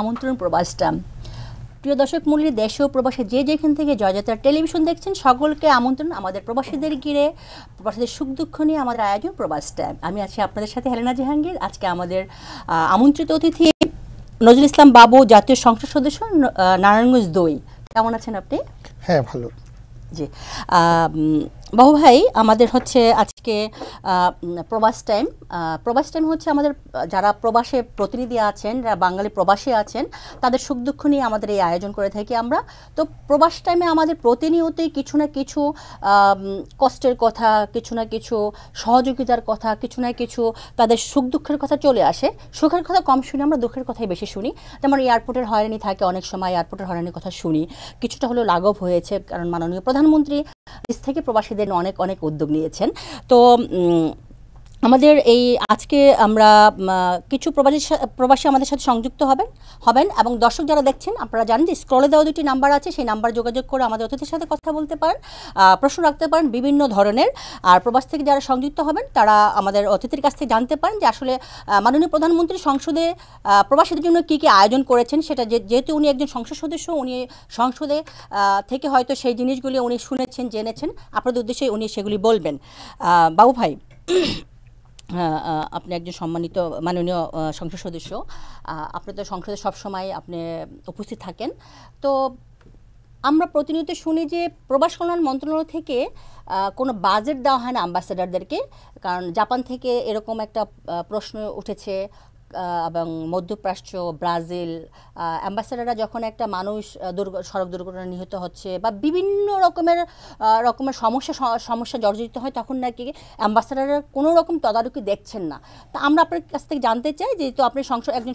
আমন্ত্রণ প্রবাসটা প্রিয় দর্শক মূল্যের দেশে ও প্রবাসে যে যেখান থেকে জয়যাত্রা টেলিভিশন দেখছেন সকলকে আমন্ত্রণ আমাদের প্রবাসীদের ঘিরে প্রবাসীদের সুখ দুঃখ নিয়ে আমাদের আয়োজন প্রবাস টাইম আমি আছি আপনাদের সাথে হেলেনা জাহাঙ্গীর আজকে আমাদের আমন্ত্রিত অতিথি নজরুল ইসলাম বাবু জাতীয় সংসদ সদস্য নারায়ণগঞ্জ দই কেমন আছেন আপনি হ্যাঁ ভালো জি বাবু ভাই আমাদের হচ্ছে আজকে প্রবাস টাইম প্রবাস টাইম হচ্ছে আমাদের যারা প্রবাসে প্রতিনিধি আছেন যারা বাঙালি প্রবাসে আছেন তাদের সুখ দুঃখ নিয়ে আমাদের এই আয়োজন করে থাকি আমরা তো প্রবাস টাইমে আমাদের প্রতিনিয়তই কিছু না কিছু কষ্টের কথা কিছু না কিছু সহযোগিতার কথা কিছু না কিছু তাদের সুখ দুঃখের কথা চলে আসে সুখের কথা কম শুনি আমরা দুঃখের কথাই বেশি শুনি যেমন এয়ারপোর্টের হয়রানি থাকে অনেক সময় এয়ারপোর্টের হয়রানির কথা শুনি কিছুটা হলেও লাঘব হয়েছে কারণ মাননীয় প্রধানমন্ত্রী থেকে প্রবাসীদের অনেক অনেক উদ্যোগ নিয়েছেন তো আমাদের এই আজকে আমরা কিছু প্রবাসী প্রবাসী আমাদের সাথে সংযুক্ত হবেন হবেন এবং দর্শক যারা দেখছেন আপনারা জানেন যে স্ক্রলে দেওয়া দুটি নাম্বার আছে সেই নাম্বার যোগাযোগ করে আমাদের অতিথির সাথে কথা বলতে পারেন প্রশ্ন রাখতে পারেন বিভিন্ন ধরনের আর প্রবাস থেকে যারা সংযুক্ত হবেন তারা আমাদের অতিথির কাছ থেকে জানতে পারেন যে আসলে মাননীয় প্রধানমন্ত্রী সংসদে প্রবাসীদের জন্য কী কী আয়োজন করেছেন সেটা যেহেতু উনি একজন সংসদ সদস্য উনি সংসদে থেকে হয়তো সেই জিনিসগুলি উনি শুনেছেন জেনেছেন আপনাদের উদ্দেশ্যে উনি সেগুলি বলবেন বাবু ভাই আপনি একজন সম্মানিত মাননীয় সংসদ সদস্য আপনি তো সংসদে সবসময় আপনি উপস্থিত থাকেন তো আমরা প্রতিনিয়ত শুনি যে প্রবাস কল্যাণ মন্ত্রণালয় থেকে কোনো বাজেট দেওয়া হয় না অ্যাম্বাসেডারদেরকে কারণ জাপান থেকে এরকম একটা প্রশ্ন উঠেছে এবং মধ্যপ্রাচ্য ব্রাজিল অ্যাম্বাসেডাররা যখন একটা মানুষ সড়ক দুর্ঘটনা নিহত হচ্ছে বা বিভিন্ন রকমের রকমের সমস্যা সমস্যা জর্জরিত হয় তখন নাকি অ্যাম্বাসেডাররা কোনো রকম তদারকি দেখছেন না তা আমরা আপনার কাছ থেকে জানতে চাই যেহেতু আপনি সংসদ একজন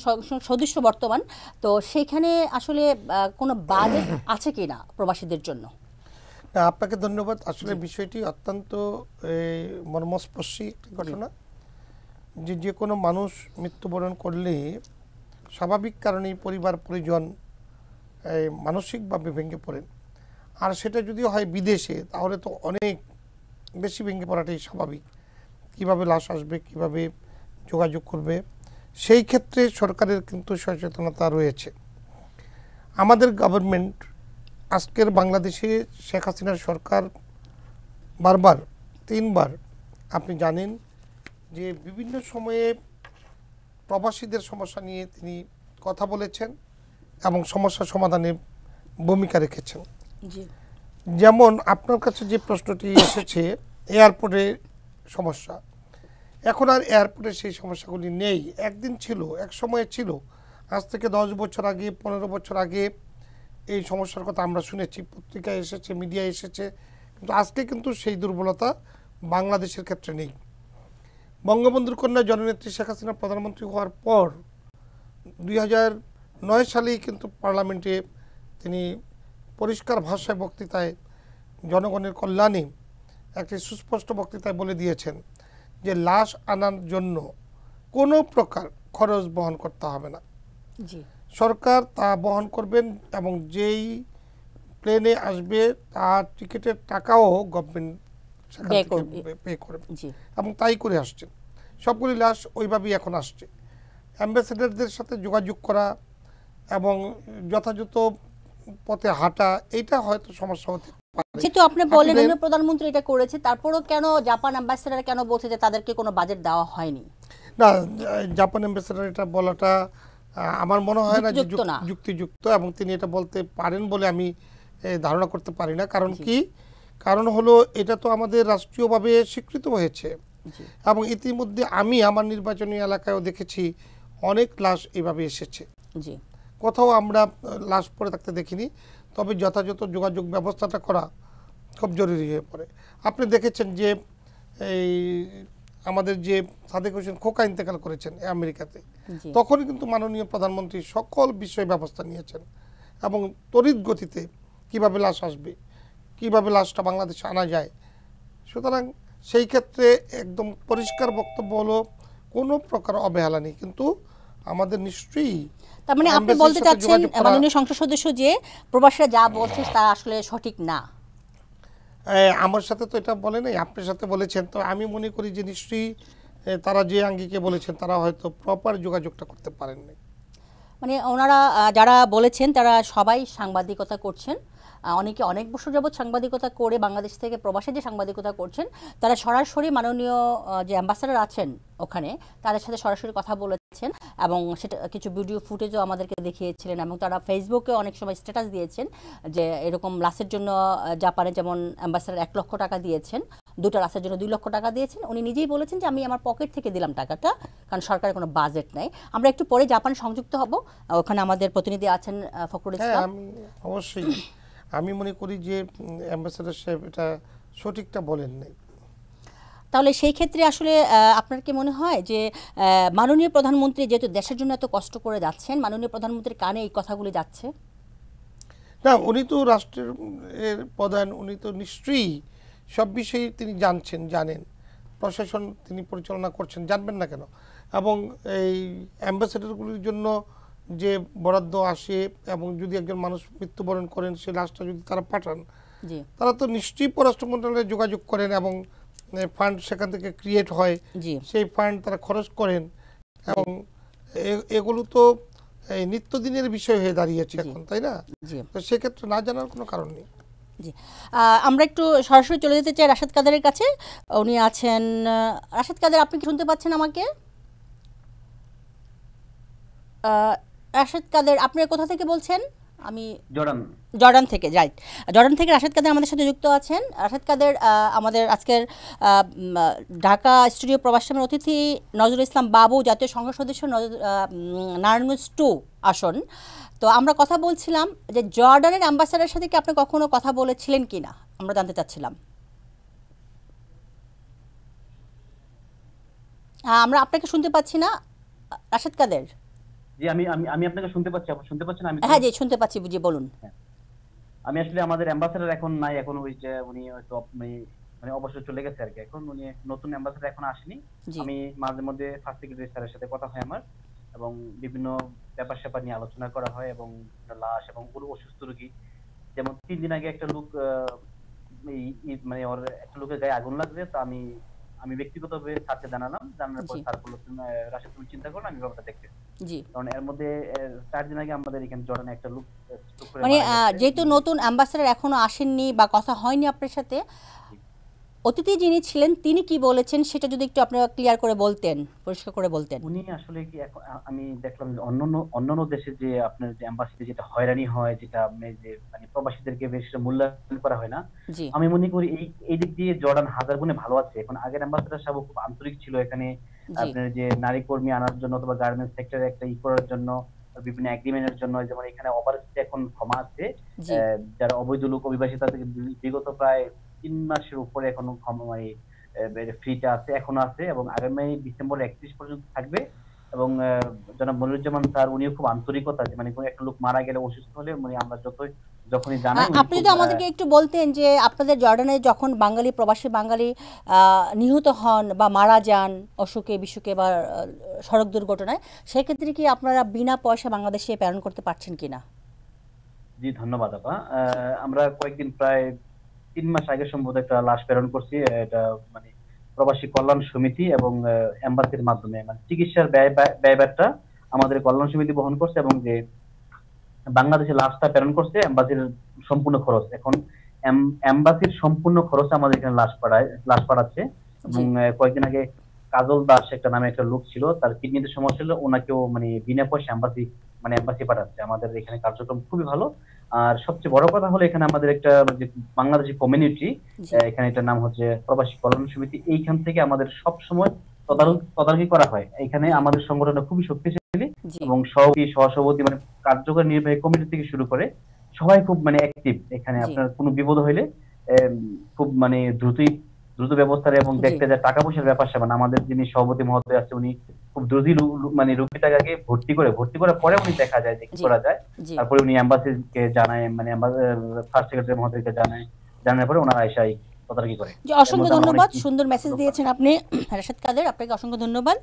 সদস্য বর্তমান তো সেইখানে আসলে কোনো বাজেট আছে কি না প্রবাসীদের জন্য আপনাকে ধন্যবাদ আসলে বিষয়টি অত্যন্ত মর্মস্পর্শী একটি ঘটনা যে যে কোনো মানুষ মৃত্যুবরণ করলে স্বাভাবিক কারণেই পরিবার পরিজন মানসিকভাবে ভেঙে পড়েন আর সেটা যদি হয় বিদেশে তাহলে তো অনেক বেশি ভেঙে পড়াটাই স্বাভাবিক কিভাবে লাশ আসবে কিভাবে যোগাযোগ করবে সেই ক্ষেত্রে সরকারের কিন্তু সচেতনতা রয়েছে আমাদের গভর্নমেন্ট আজকের বাংলাদেশে শেখ হাসিনার সরকার বারবার তিনবার আপনি জানেন যে বিভিন্ন সময়ে প্রবাসীদের সমস্যা নিয়ে তিনি কথা বলেছেন এবং সমস্যা সমাধানে ভূমিকা রেখেছেন যেমন আপনার কাছে যে প্রশ্নটি এসেছে এয়ারপোর্টের সমস্যা এখন আর এয়ারপোর্টে সেই সমস্যাগুলি নেই একদিন ছিল এক সময়ে ছিল আজ থেকে দশ বছর আগে পনেরো বছর আগে এই সমস্যার কথা আমরা শুনেছি পত্রিকায় এসেছে মিডিয়ায় এসেছে কিন্তু আজকে কিন্তু সেই দুর্বলতা বাংলাদেশের ক্ষেত্রে নেই বঙ্গবন্ধুর কন্যা জননেত্রী শেখ হাসিনা প্রধানমন্ত্রী হওয়ার পর দুই নয় সালেই কিন্তু পার্লামেন্টে তিনি পরিষ্কার ভাষায় বক্তৃতায় জনগণের কল্যাণে একটি সুস্পষ্ট বক্তৃতায় বলে দিয়েছেন যে লাশ আনার জন্য কোনো প্রকার খরচ বহন করতে হবে না সরকার তা বহন করবেন এবং যেই প্লেনে আসবে তার টিকিটের টাকাও গভর্নমেন্ট এবং তাই করে আসছেন সবগুলি লাশ ওইভাবেই এখন আসছে অ্যাম্বাসেডারদের সাথে যোগাযোগ করা এবং যথাযথ পথে হাঁটা এইটা হয়তো সমস্যা হতে যেহেতু আপনি বলেন প্রধানমন্ত্রী এটা করেছে তারপরও কেন জাপান অ্যাম্বাসেডার কেন বলছে যে তাদেরকে কোনো বাজেট দেওয়া হয়নি না জাপান অ্যাম্বাসেডার এটা বলাটা আমার মনে হয় না যুক্তিযুক্ত এবং তিনি এটা বলতে পারেন বলে আমি ধারণা করতে পারি না কারণ কি কারণ হলো এটা তো আমাদের রাষ্ট্রীয়ভাবে স্বীকৃত হয়েছে এবং ইতিমধ্যে আমি আমার নির্বাচনী এলাকায়ও দেখেছি অনেক লাশ এভাবে এসেছে কোথাও আমরা লাশ পড়ে থাকতে দেখিনি তবে যথাযথ যোগাযোগ ব্যবস্থাটা করা খুব জরুরি হয়ে পড়ে আপনি দেখেছেন যে এই আমাদের যে সাদেক হোসেন খোকা ইন্তেকাল করেছেন আমেরিকাতে তখনই কিন্তু মাননীয় প্রধানমন্ত্রী সকল বিষয় ব্যবস্থা নিয়েছেন এবং তরিত গতিতে কিভাবে লাশ আসবে কিভাবে লাশটা বাংলাদেশে আনা যায় সুতরাং সেই ক্ষেত্রে একদম পরিষ্কার বক্তব্য হলো কোনো প্রকার অবহেলা নেই কিন্তু আমাদের নিশ্চয়ই তার মানে আপনি বলতে চাচ্ছেন মাননীয় সংসদ সদস্য যে প্রবাসীরা যা বলছে তা আসলে সঠিক না আমার সাথে তো এটা বলে নাই আপনার সাথে বলেছেন তো আমি মনে করি যে নিশ্চয়ই তারা যে আঙ্গিকে বলেছেন তারা হয়তো প্রপার যোগাযোগটা করতে পারেননি মানে ওনারা যারা বলেছেন তারা সবাই সাংবাদিকতা করছেন অনেকে অনেক বছর যাবৎ সাংবাদিকতা করে বাংলাদেশ থেকে প্রবাসে যে সাংবাদিকতা করছেন তারা সরাসরি মাননীয় যে অ্যাম্বাসাডার আছেন ওখানে তাদের সাথে সরাসরি কথা বলেছেন এবং সেটা কিছু ভিডিও ফুটেজও আমাদেরকে দেখিয়েছিলেন এবং তারা ফেসবুকে অনেক সময় স্ট্যাটাস দিয়েছেন যে এরকম লাসের জন্য জাপানে যেমন অ্যাম্বাসাডার এক লক্ষ টাকা দিয়েছেন দুটো লাশের জন্য দুই লক্ষ টাকা দিয়েছেন উনি নিজেই বলেছেন যে আমি আমার পকেট থেকে দিলাম টাকাটা কারণ সরকারের কোনো বাজেট নাই আমরা একটু পরে জাপান সংযুক্ত হব ওখানে আমাদের প্রতিনিধি আছেন ফখরুল হ্যাঁ, ইসলাম অবশ্যই আমি মনে করি যে অ্যাম্বাসেডার সাহেব এটা সঠিকটা বলেন নাই তাহলে সেই ক্ষেত্রে আসলে আপনার কি মনে হয় যে মাননীয় প্রধানমন্ত্রী যেহেতু দেশের জন্য এত কষ্ট করে যাচ্ছেন মাননীয় প্রধানমন্ত্রীর কানে এই কথাগুলি যাচ্ছে না উনি তো রাষ্ট্রের প্রধান উনি তো নিশ্চয়ই সব বিষয়ে তিনি জানছেন জানেন প্রশাসন তিনি পরিচালনা করছেন জানবেন না কেন এবং এই অ্যাম্বাসেডারগুলির জন্য যে বরাদ্দ আসে এবং যদি একজন মানুষ মৃত্যুবরণ করেন সে লাশটা যদি তারা পাঠান তারা তো নিশ্চয়ই পররাষ্ট্র মন্ত্রণালয়ে যোগাযোগ করেন এবং ফান্ড সেখান থেকে ক্রিয়েট হয় সেই ফান্ড তারা খরচ করেন এবং এগুলো তো নিত্যদিনের বিষয় হয়ে দাঁড়িয়েছে এখন তাই না তো সেক্ষেত্রে না জানার কোনো কারণ নেই জি আমরা একটু সরাসরি চলে যেতে চাই রাশাদ কাদারের কাছে উনি আছেন রাশাদ কাদের আপনি কি শুনতে পাচ্ছেন আমাকে রাশেদ কাদের আপনি কোথা থেকে বলছেন আমি জর্ডান জর্ডান থেকে রাইট জর্ডান থেকে রাশেদ কাদের আমাদের সাথে যুক্ত আছেন রাশেদ কাদের আমাদের আজকের ঢাকা স্টুডিও প্রবাসমের অতিথি নজরুল ইসলাম বাবু জাতীয় সংসদ সদস্য নারায়ণগঞ্জ টু আসন তো আমরা কথা বলছিলাম যে জর্ডানের অ্যাম্বাসাডার সাথে কি আপনি কখনো কথা বলেছিলেন কি না আমরা জানতে চাচ্ছিলাম আমরা আপনাকে শুনতে পাচ্ছি না রাশেদ কাদের জি আমি আমি আমি আপনাকে শুনতে পাচ্ছি আপনি শুনতে পাচ্ছেন আমি হ্যাঁ জি শুনতে পাচ্ছি বলুন হ্যাঁ। আমি আসলে আমাদের অ্যাম্বাসেডার এখন নাই এখন ওই যে উনি হয়তো মানে, মানে অবসর চলে গেছে আর কি এখন উনি নতুন অ্যাম্বাসেডার এখন আসেনি আমি মাঝে মধ্যে ফার্স্ট সেক্রেটারি স্যারের সাথে কথা হয় আমার এবং বিভিন্ন ব্যাপার স্যাপার নিয়ে আলোচনা করা হয় এবং লাশ এবং পুরো অসুস্থ রোগী যেমন তিন দিন আগে একটা লোক মানে ওর একটা লোকের গায়ে আগুন লাগবে তো আমি আমি ব্যক্তিগতভাবে স্যারকে জানালাম জানানোর পর স্যার বললো রাশেদ তুমি চিন্তা করো আমি ব্যাপারটা দেখতে কারণ এর মধ্যে চার দিন আগে আমাদের এখানে জর্ডানে একটা লোক মানে যেহেতু নতুন অ্যাম্বাসেডার এখনো আসেননি বা কথা হয়নি আপনার সাথে অতিথি যিনি ছিলেন তিনি কি বলেছেন সেটা যদি একটু আপনারা ক্লিয়ার করে বলতেন পরিষ্কার করে বলতেন উনি আসলে কি আমি দেখলাম যে অন্যান্য অন্যান্য দেশে যে আপনার যে এম্বাসিতে যেটা হয়রানি হয় যেটা আপনি যে মানে প্রবাসীদেরকে বেশ মূল্যায়ন করা হয় না আমি মনে করি এই এই দিক দিয়ে জর্ডান হাজার গুণে ভালো আছে এখন আগের অ্যাম্বাসেডার সাহেব খুব আন্তরিক ছিল এখানে আপনার যে নারী কর্মী আনার জন্য অথবা গার্মেন্টস সেক্টরে একটা ই করার জন্য বিভিন্ন এগ্রিমেন্টের জন্য যেমন এখানে অপারেশন এখন ক্ষমা আছে যারা অবৈধ লোক অভিবাসী তাদেরকে বিগত প্রায় তিন মাসের উপরে এখনো মানে ফ্রিটা আছে এখনো আছে এবং আগামী ডিসেম্বর একত্রিশ পর্যন্ত থাকবে এবং জনাব মনিরুজ্জামান স্যার উনিও খুব আন্তরিকতা মানে কোনো একটা লোক মারা গেলে অসুস্থ হলে মানে আমরা যতই আপনি তো আমাদেরকে একটু বলতেন যে আপনাদের জর্ডানে যখন বাঙালি প্রবাসী বাঙালি নিহত হন বা মারা যান অসুখে বিসুখে বা সড়ক দুর্ঘটনায় সেক্ষেত্রে কি আপনারা বিনা পয়সা বাংলাদেশে প্রেরণ করতে পারছেন কিনা জি ধন্যবাদ আপা আমরা কয়েকদিন প্রায় তিন মাস আগে সম্ভবত একটা লাশ প্রেরণ করছি এটা মানে প্রবাসী কল্যাণ সমিতি এবং এম্বাসির মাধ্যমে মানে চিকিৎসার ব্যয় ব্যয়ভারটা আমাদের কল্যাণ সমিতি বহন করছে এবং যে বাংলাদেশে লাশটা প্রেরণ করছে এম্বাসির সম্পূর্ণ খরচ এখন এম্বাসির সম্পূর্ণ খরচ আমাদের এখানে লাশ পাড়ায় লাশ পাড়াচ্ছে এবং কয়েকদিন আগে কাজল দাস একটা নামে একটা লোক ছিল তার কিডনিতে সমস্যা ছিল ওনাকেও মানে বিনা পয়সা এম্বাসি মানে এম্বাসি পাঠাচ্ছে আমাদের এখানে কার্যক্রম খুবই ভালো আর সবচেয়ে বড় কথা হলো এখানে আমাদের একটা বাংলাদেশি কমিউনিটি এখানে এটার নাম হচ্ছে প্রবাসী কল্যাণ সমিতি এইখান থেকে আমাদের সব সময় তদারকি করা হয় এখানে আমাদের সংগঠনটা খুবই শক্তিশালী এবং সভাপতি সহসভাপতি মানে কার্যকর নির্বাহী কমিটি থেকে শুরু করে সবাই খুব মানে অ্যাক্টিভ এখানে আপনার কোনো বিপদ হইলে খুব মানে দ্রুতই দ্রুত ব্যবস্থা এবং দেখতে যায় টাকা পয়সার ব্যাপার সেবা আমাদের যিনি সভাপতি মহোদয় আছে উনি খুব দ্রুতই মানে রুপি টাকাকে ভর্তি করে ভর্তি করার পরে উনি দেখা যায় যে কি করা যায় তারপরে উনি অ্যাম্বাসিকে জানায় মানে ফার্স্ট সেক্রেটারি মহোদয়কে জানায় জানার পরে ওনারা এসে তদারকি করে অসংখ্য ধন্যবাদ সুন্দর মেসেজ দিয়েছেন আপনি রাশেদ কাদের আপনাকে অসংখ্য ধন্যবাদ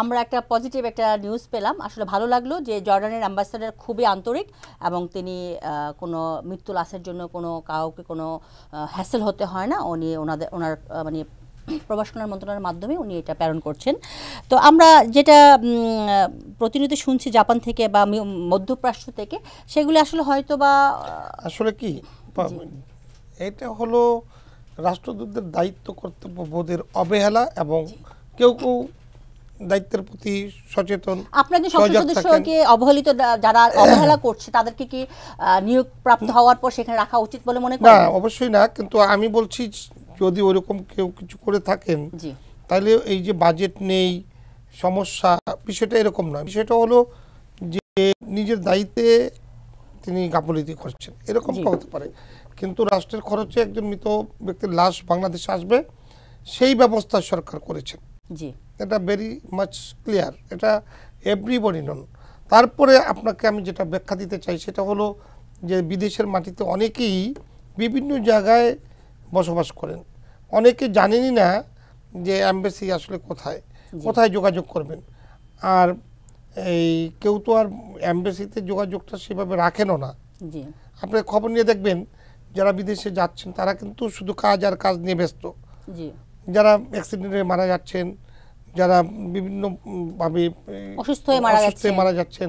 আমরা একটা পজিটিভ একটা নিউজ পেলাম আসলে ভালো লাগলো যে জর্ডানের অ্যাম্বাসেডার খুবই আন্তরিক এবং তিনি কোনো মৃত্যু লাশের জন্য কোনো কাউকে কোনো হ্যাসেল হতে হয় না উনি ওনাদের ওনার মানে প্রবাসনা মন্ত্রণালয়ের মাধ্যমে উনি এটা প্রেরণ করছেন তো আমরা যেটা প্রতিনিয়ত শুনছি জাপান থেকে বা মধ্যপ্রাচ্য থেকে সেগুলি আসলে হয়তো বা আসলে কি এটা হলো রাষ্ট্রদূতদের দায়িত্ব কর্তব্য বোধের অবহেলা এবং কেউ কেউ দায়িত্বের প্রতি সচেতন আপনাদের সংসদ সদস্যকে অবহেলিত যারা অবহেলা করছে তাদেরকে কি নিয়োগ প্রাপ্ত হওয়ার পর সেখানে রাখা উচিত বলে মনে করেন না অবশ্যই না কিন্তু আমি বলছি যদি ওরকম কেউ কিছু করে থাকেন তাহলে এই যে বাজেট নেই সমস্যা বিষয়টা এরকম নয় বিষয়টা হলো যে নিজের দায়িত্বে তিনি গাফলিতি করছেন এরকম হতে পারে কিন্তু রাষ্ট্রের খরচে একজন মৃত ব্যক্তির লাশ বাংলাদেশে আসবে সেই ব্যবস্থা সরকার করেছেন জি এটা ভেরি মাচ ক্লিয়ার এটা এভরিবডি নন তারপরে আপনাকে আমি যেটা ব্যাখ্যা দিতে চাই সেটা হলো যে বিদেশের মাটিতে অনেকেই বিভিন্ন জায়গায় বসবাস করেন অনেকে জানেনই না যে অ্যাম্বাসি আসলে কোথায় কোথায় যোগাযোগ করবেন আর এই কেউ তো আর অ্যাম্বাসিতে যোগাযোগটা সেভাবে রাখেনও না আপনি খবর নিয়ে দেখবেন যারা বিদেশে যাচ্ছেন তারা কিন্তু শুধু কাজ আর কাজ নিয়ে ব্যস্ত যারা অ্যাক্সিডেন্টে মারা যাচ্ছেন যারা বিভিন্ন ভাবে অসুস্থ হয়ে মারা যাচ্ছেন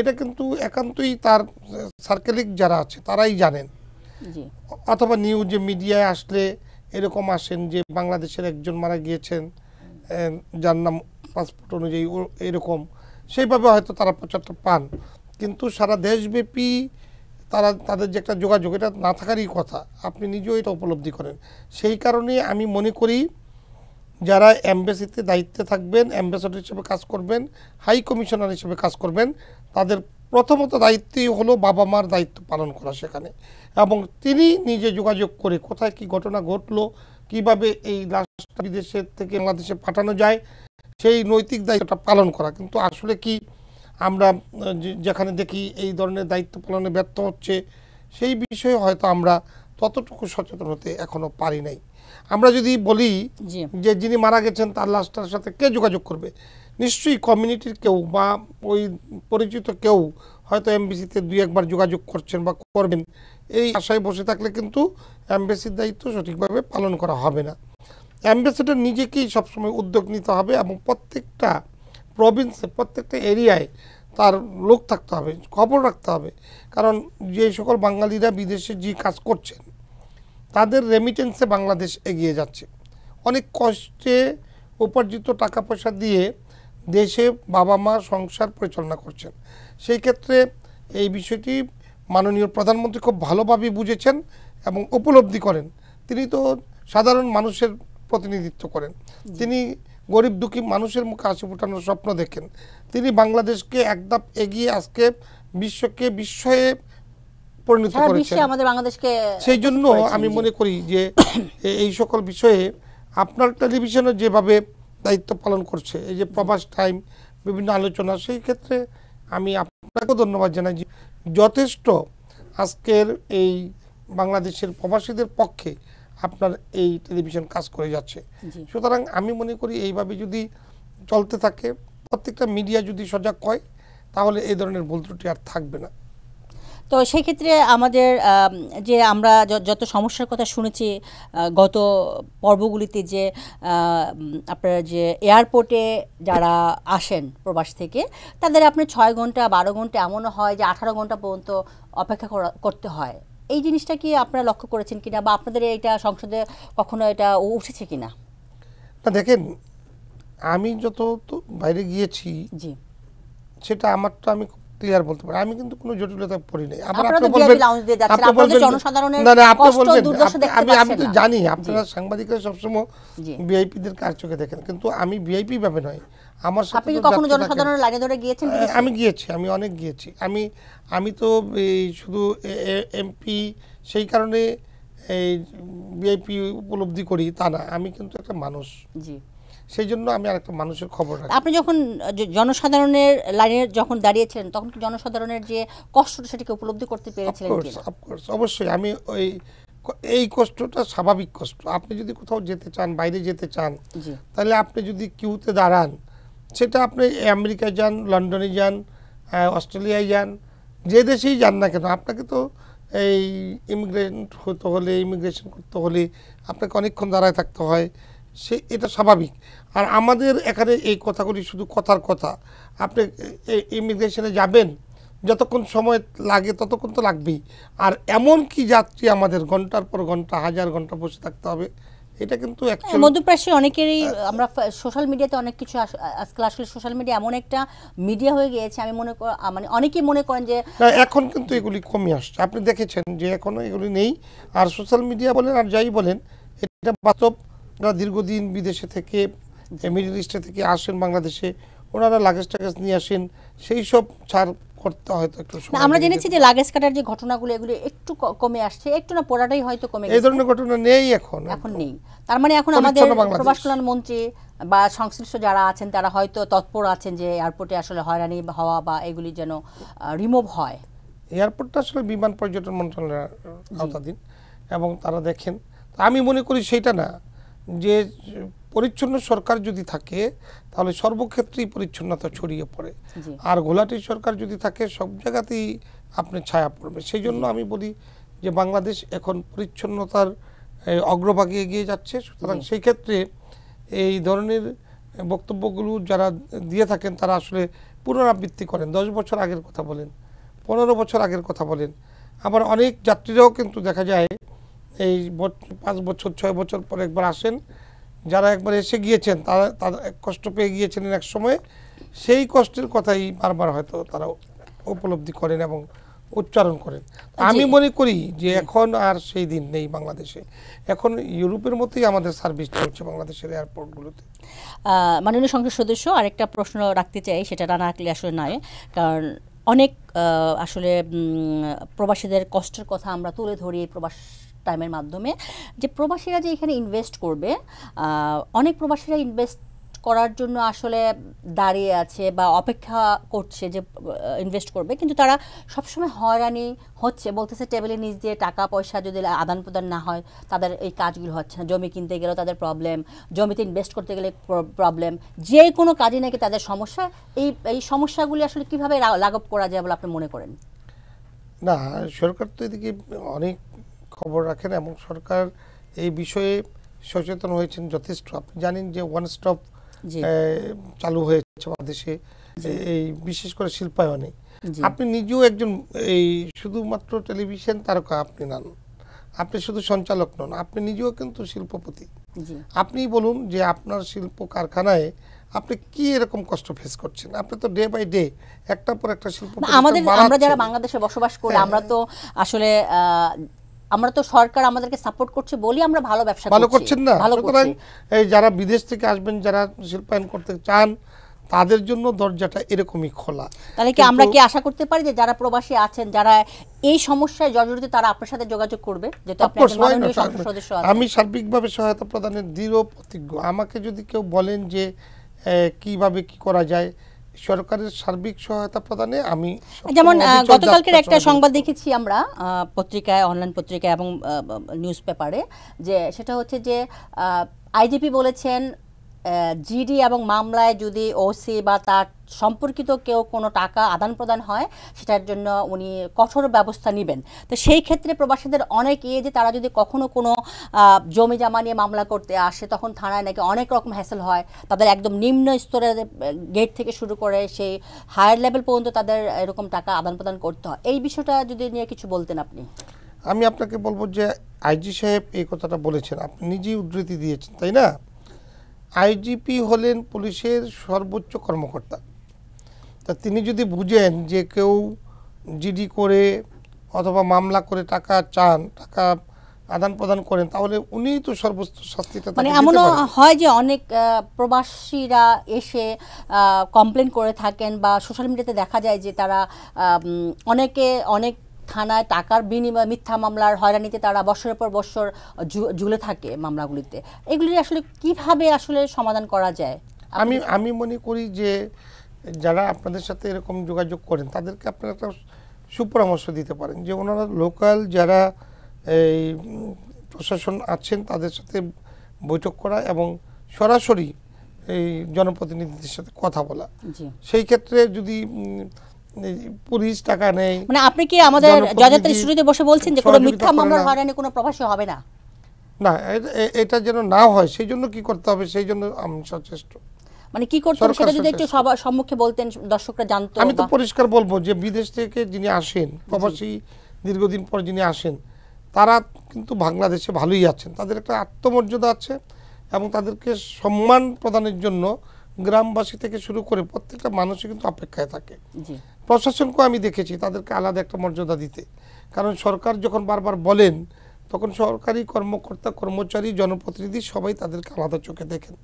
এটা কিন্তু একান্তই তার সার্কেলিক যারা আছে তারাই জানেন অথবা নিউজে মিডিয়ায় আসলে এরকম আসেন যে বাংলাদেশের একজন মারা গিয়েছেন যার নাম পাসপোর্ট অনুযায়ী এরকম সেইভাবে হয়তো তারা প্রচারটা পান কিন্তু সারা দেশব্যাপী তারা তাদের যে একটা যোগাযোগ এটা না থাকারই কথা আপনি নিজেও এটা উপলব্ধি করেন সেই কারণে আমি মনে করি যারা অ্যাম্বাসিতে দায়িত্বে থাকবেন অ্যাম্বাসেডর হিসেবে কাজ করবেন হাই কমিশনার হিসেবে কাজ করবেন তাদের প্রথমত দায়িত্বই হলো বাবা মার দায়িত্ব পালন করা সেখানে এবং তিনি নিজে যোগাযোগ করে কোথায় কি ঘটনা ঘটলো কিভাবে এই লাশটা বিদেশের থেকে বাংলাদেশে পাঠানো যায় সেই নৈতিক দায়িত্বটা পালন করা কিন্তু আসলে কি আমরা যেখানে দেখি এই ধরনের দায়িত্ব পালনে ব্যর্থ হচ্ছে সেই বিষয়ে হয়তো আমরা ততটুকু সচেতন হতে এখনো পারি নাই আমরা যদি বলি যে যিনি মারা গেছেন তার লাশটার সাথে কে যোগাযোগ করবে নিশ্চয়ই কমিউনিটির কেউ বা ওই পরিচিত কেউ হয়তো এমবিসিতে দুই একবার যোগাযোগ করছেন বা করবেন এই আশায় বসে থাকলে কিন্তু অ্যাম্বাসির দায়িত্ব সঠিকভাবে পালন করা হবে না অ্যাম্বাসিডার নিজেকেই সবসময় উদ্যোগ নিতে হবে এবং প্রত্যেকটা প্রভিন্সে প্রত্যেকটা এরিয়ায় তার লোক থাকতে হবে খবর রাখতে হবে কারণ যে সকল বাঙালিরা বিদেশে যে কাজ করছেন তাদের রেমিটেন্সে বাংলাদেশ এগিয়ে যাচ্ছে অনেক কষ্টে উপার্জিত টাকা পয়সা দিয়ে দেশে বাবা মা সংসার পরিচালনা করছেন সেই ক্ষেত্রে এই বিষয়টি মাননীয় প্রধানমন্ত্রী খুব ভালোভাবে বুঝেছেন এবং উপলব্ধি করেন তিনি তো সাধারণ মানুষের প্রতিনিধিত্ব করেন তিনি গরিব দুঃখী মানুষের মুখে আসি ফোটানোর স্বপ্ন দেখেন তিনি বাংলাদেশকে একদম এগিয়ে আজকে বিশ্বকে বিশ্বয়ে পরিণত করেছেন আমাদের বাংলাদেশকে সেই জন্য আমি মনে করি যে এই সকল বিষয়ে আপনার টেলিভিশনে যেভাবে দায়িত্ব পালন করছে এই যে প্রবাস টাইম বিভিন্ন আলোচনা সেই ক্ষেত্রে আমি আপনাকেও ধন্যবাদ জানাই যথেষ্ট আজকের এই বাংলাদেশের প্রবাসীদের পক্ষে আপনার এই টেলিভিশন কাজ করে যাচ্ছে সুতরাং আমি মনে করি এইভাবে যদি চলতে থাকে প্রত্যেকটা মিডিয়া যদি সজাগ হয় তাহলে এই ধরনের ভুল ত্রুটি আর থাকবে না তো সেই ক্ষেত্রে আমাদের যে আমরা যত সমস্যার কথা শুনেছি গত পর্বগুলিতে যে আপনার যে এয়ারপোর্টে যারা আসেন প্রবাস থেকে তাদের আপনার ছয় ঘন্টা বারো ঘন্টা এমনও হয় যে আঠারো ঘন্টা পর্যন্ত অপেক্ষা করতে হয় এই জিনিসটা কি আপনারা লক্ষ্য করেছেন কিনা বা আপনাদের এটা সংসদে কখনো এটা উঠেছে কিনা না দেখেন আমি যত তো বাইরে গিয়েছি জি সেটা আমার তো আমি ক্লিয়ার বলতে পারি আমি কিন্তু কোনো জটিলতা পড়ি নাই আবার আপনি বলবেন আপনি বলবেন জনসাধারণের না না আপনি বলবেন আমি আমি তো জানি আপনারা সাংবাদিকরা সবসময় ভিআইপিদের কার চোখে দেখেন কিন্তু আমি ভিআইপি ভাবে নয় আমার সাথে আপনি কখনো জনসাধারণের লাইনে ধরে গিয়েছেন আমি গিয়েছি আমি অনেক গিয়েছি আমি আমি তো এই শুধু এমপি সেই কারণে এই বিআইপি উপলব্ধি করি তা না আমি কিন্তু একটা মানুষ জি সেই জন্য আমি আরেকটা মানুষের খবর রাখি আপনি যখন জনসাধারণের লাইনে যখন দাঁড়িয়েছিলেন তখন কি জনসাধারণের যে কষ্ট সেটাকে উপলব্ধি করতে পেরেছিলেন অফকোর্স অবশ্যই আমি ওই এই কষ্টটা স্বাভাবিক কষ্ট আপনি যদি কোথাও যেতে চান বাইরে যেতে চান তাহলে আপনি যদি কিউতে দাঁড়ান সেটা আপনি আমেরিকায় যান লন্ডনে যান অস্ট্রেলিয়ায় যান যে দেশেই যান না কেন আপনাকে তো এই ইমিগ্রেন্ট হতে হলে ইমিগ্রেশন করতে হলে আপনাকে অনেকক্ষণ দাঁড়ায় থাকতে হয় সে এটা স্বাভাবিক আর আমাদের এখানে এই কথাগুলি শুধু কথার কথা আপনি ইমিগ্রেশনে যাবেন যতক্ষণ সময় লাগে ততক্ষণ তো লাগবেই আর এমন কি যাত্রী আমাদের ঘন্টার পর ঘন্টা হাজার ঘন্টা বসে থাকতে হবে এটা কিন্তু হ্যাঁ, মধ্যপ্রাশী অনেকেরই আচ্ছা। আমরা সোশ্যাল মিডিয়াতে অনেক কিছু আজকাল আসলে সোশ্যাল মিডিয়া এমন একটা মিডিয়া হয়ে গিয়েছে আমি মনে মানে অনেকেই মনে করেন যে এখন কিন্তু এগুলি কমে আসছে আপনি দেখেছেন যে এখনও এগুলি নেই আর সোশ্যাল মিডিয়া বলেন আর যাই বলেন এটা বাস্তব যারা দীর্ঘদিন বিদেশে থেকে মিডল ইস্টে থেকে আসেন বাংলাদেশে ওনারা লাগেজ টাগেজ নিয়ে আসেন সেই সব ছাড় করতে হয়তো একটু আমরা জেনেছি যে লাগেজ কাটার যে ঘটনাগুলো এগুলো একটু কমে আসছে একটু না পড়াটাই হয়তো কমে এই ধরনের ঘটনা নেই এখন এখন নেই তার মানে এখন আমাদের প্রবাস কল্যাণ মন্ত্রী বা সংশ্লিষ্ট যারা আছেন তারা হয়তো তৎপর আছেন যে এয়ারপোর্টে আসলে হয়রানি হওয়া বা এগুলি যেন রিমুভ হয় এয়ারপোর্টটা আসলে বিমান পর্যটন মন্ত্রণালয়ের আওতাধীন এবং তারা দেখেন আমি মনে করি সেটা না যে পরিচ্ছন্ন সরকার যদি থাকে তাহলে সর্বক্ষেত্রেই পরিচ্ছন্নতা ছড়িয়ে পড়ে আর ঘোলাটি সরকার যদি থাকে সব জায়গাতেই আপনি ছায়া পড়বে সেই জন্য আমি বলি যে বাংলাদেশ এখন পরিচ্ছন্নতার অগ্রভাগে এগিয়ে যাচ্ছে সুতরাং সেই ক্ষেত্রে এই ধরনের বক্তব্যগুলো যারা দিয়ে থাকেন তারা আসলে পুনরাবৃত্তি করেন দশ বছর আগের কথা বলেন পনেরো বছর আগের কথা বলেন আবার অনেক যাত্রীরাও কিন্তু দেখা যায় এই পাঁচ বছর ছয় বছর পর একবার আসেন যারা একবার এসে গিয়েছেন তারা তারা কষ্ট পেয়ে গিয়েছিলেন এক সময়ে সেই কষ্টের কথাই বারবার হয়তো তারা উপলব্ধি করেন এবং উচ্চারণ করেন আমি মনে করি যে এখন আর সেই দিন নেই বাংলাদেশে এখন ইউরোপের মতোই আমাদের সার্ভিস চলছে বাংলাদেশের এয়ারপোর্টগুলোতে মাননীয় সংসদ সদস্য আরেকটা প্রশ্ন রাখতে চাই সেটা না রাখলে আসলে নয় কারণ অনেক আসলে প্রবাসীদের কষ্টের কথা আমরা তুলে ধরি প্রবাস টাইমের মাধ্যমে যে প্রবাসীরা যে এখানে ইনভেস্ট করবে অনেক প্রবাসীরা ইনভেস্ট করার জন্য আসলে দাঁড়িয়ে আছে বা অপেক্ষা করছে যে ইনভেস্ট করবে কিন্তু তারা সবসময় হয়রানি হচ্ছে বলতেছে টেবিলে নিচ দিয়ে টাকা পয়সা যদি আদান প্রদান না হয় তাদের এই কাজগুলো হচ্ছে না জমি কিনতে গেলেও তাদের প্রবলেম জমিতে ইনভেস্ট করতে গেলে প্রবলেম যে কোনো কাজে নাকি তাদের সমস্যা এই এই সমস্যাগুলি আসলে কীভাবে লাঘব করা যায় বলে আপনি মনে করেন না সরকার তো এদিকে অনেক খবর রাখেন এবং সরকার এই বিষয়ে সচেতন হয়েছেন যথেষ্ট আপনি জানেন যে ওয়ান স্টপ চালু হয়েছে বাংলাদেশে এই বিশেষ করে শিল্পায়নে আপনি নিজেও একজন এই শুধুমাত্র টেলিভিশন তারকা আপনি নন আপনি শুধু সঞ্চালক নন আপনি নিজেও কিন্তু শিল্পপতি আপনি বলুন যে আপনার শিল্প কারখানায় আপনি কি এরকম কষ্ট ফেস করছেন আপনি তো ডে বাই ডে একটা পর একটা শিল্প আমাদের আমরা যারা বাংলাদেশে বসবাস করি হ্যাঁ, আমরা হ্যাঁ। তো আসলে আমরা তো সরকার আমাদেরকে সাপোর্ট করছে বলি আমরা ভালো ব্যবসা ভালো করছেন না ভালো করছেন এই যারা বিদেশ থেকে আসবেন যারা শিল্পায়ন করতে চান তাদের জন্য দরজাটা এরকমই খোলা তাহলে কি আমরা কি আশা করতে পারি যে যারা প্রবাসী আছেন যারা এই সমস্যায় জর্জরিত তারা আপনার সাথে যোগাযোগ করবে যেটা আপনি সদস্য সংসদ সদস্য আমি সার্বিকভাবে সহায়তা প্রদানের দৃঢ় প্রতিজ্ঞ আমাকে যদি কেউ বলেন যে কিভাবে কি করা যায় সরকারের সার্বিক সহায়তা প্রদানে আমি যেমন গতকালকের একটা সংবাদ দেখেছি আমরা পত্রিকায় অনলাইন পত্রিকায় এবং নিউজ পেপারে যে সেটা হচ্ছে যে আইজিপি বলেছেন জিডি এবং মামলায় যদি ওসি বা তার সম্পর্কিত কেউ কোনো টাকা আদান প্রদান হয় সেটার জন্য উনি কঠোর ব্যবস্থা নেবেন তো সেই ক্ষেত্রে প্রবাসীদের অনেক ইয়ে যে তারা যদি কখনো কোনো জমি জমা নিয়ে মামলা করতে আসে তখন থানায় নাকি অনেক রকম হ্যাসেল হয় তাদের একদম নিম্ন স্তরের গেট থেকে শুরু করে সেই হায়ার লেভেল পর্যন্ত তাদের এরকম টাকা আদান প্রদান করতে হয় এই বিষয়টা যদি নিয়ে কিছু বলতেন আপনি আমি আপনাকে বলবো যে আইজি সাহেব এই কথাটা বলেছেন আপনি নিজেই উদ্ধৃতি দিয়েছেন তাই না আইজিপি হলেন পুলিশের সর্বোচ্চ কর্মকর্তা তা তিনি যদি বুঝেন যে কেউ জিডি করে অথবা মামলা করে টাকা চান টাকা আদান প্রদান করেন তাহলে উনি তো সর্বোচ্চ শাস্তিটা মানে এমনও হয় যে অনেক প্রবাসীরা এসে কমপ্লেন করে থাকেন বা সোশ্যাল মিডিয়াতে দেখা যায় যে তারা অনেকে অনেক থানায় টাকার বিনিময় মিথ্যা মামলার হয়রানিতে তারা বছরের পর বছর ঝুলে থাকে মামলাগুলিতে এগুলি আসলে কিভাবে আসলে সমাধান করা যায় আমি আমি মনে করি যে যারা আপনাদের সাথে এরকম যোগাযোগ করেন তাদেরকে আপনারা একটা সুপরামর্শ দিতে পারেন যে ওনারা লোকাল যারা এই প্রশাসন আছেন তাদের সাথে বৈঠক করা এবং সরাসরি এই জনপ্রতিনিধিদের সাথে কথা বলা সেই ক্ষেত্রে যদি পুলিশ টাকা নেই মানে আপনি কি আমাদের স্টুডিওতে বসে বলছেন যে কোনো মিথ্যা মামলার হয়রানি কোনো প্রভাসী হবে না না এটা যেন না হয় সেই জন্য কি করতে হবে সেই জন্য আমি সচেষ্ট মানে কি করতে হবে সেটা যদি একটু সবার সম্মুখে বলতেন দর্শকরা জানতো আমি তো পরিষ্কার বলবো যে বিদেশ থেকে যিনি আসেন প্রবাসী দীর্ঘদিন পর যিনি আসেন তারা কিন্তু বাংলাদেশে ভালোই আছেন তাদের একটা আত্মমর্যাদা আছে এবং তাদেরকে সম্মান প্রদানের জন্য গ্রামবাসী থেকে শুরু করে প্রত্যেকটা মানুষই কিন্তু অপেক্ষায় থাকে প্রশাসনকেও আমি দেখেছি তাদেরকে আলাদা একটা মর্যাদা দিতে কারণ সরকার যখন বারবার বলেন তখন সরকারি কর্মকর্তা কর্মচারী জনপ্রতিনিধি সবাই তাদেরকে আলাদা চোখে দেখেন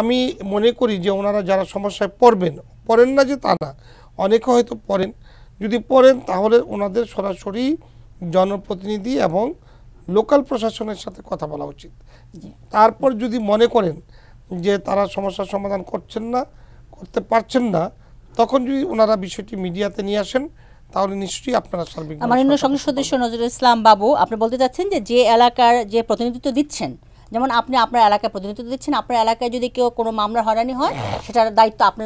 আমি মনে করি যে ওনারা যারা সমস্যায় পড়বেন পড়েন না যে তা না অনেকে হয়তো পড়েন যদি পড়েন তাহলে ওনাদের সরাসরি জনপ্রতিনিধি এবং লোকাল প্রশাসনের সাথে কথা বলা উচিত তারপর যদি মনে করেন যে তারা সমস্যার সমাধান করছেন না করতে পারছেন না তখন যদি ওনারা বিষয়টি মিডিয়াতে নিয়ে আসেন তাহলে নিশ্চয়ই আপনারা সার্বিক মাননীয় সংসদ সদস্য নজরুল ইসলাম বাবু আপনি বলতে চাচ্ছেন যে যে এলাকার যে প্রতিনিধিত্ব দিচ্ছেন যেমন আপনি আপনার এলাকায় প্রতিনিধিত্ব দিচ্ছেন আপনার এলাকায় যদি কেউ কোনো মামলা হয়রানি হয় সেটার দায়িত্ব আপনি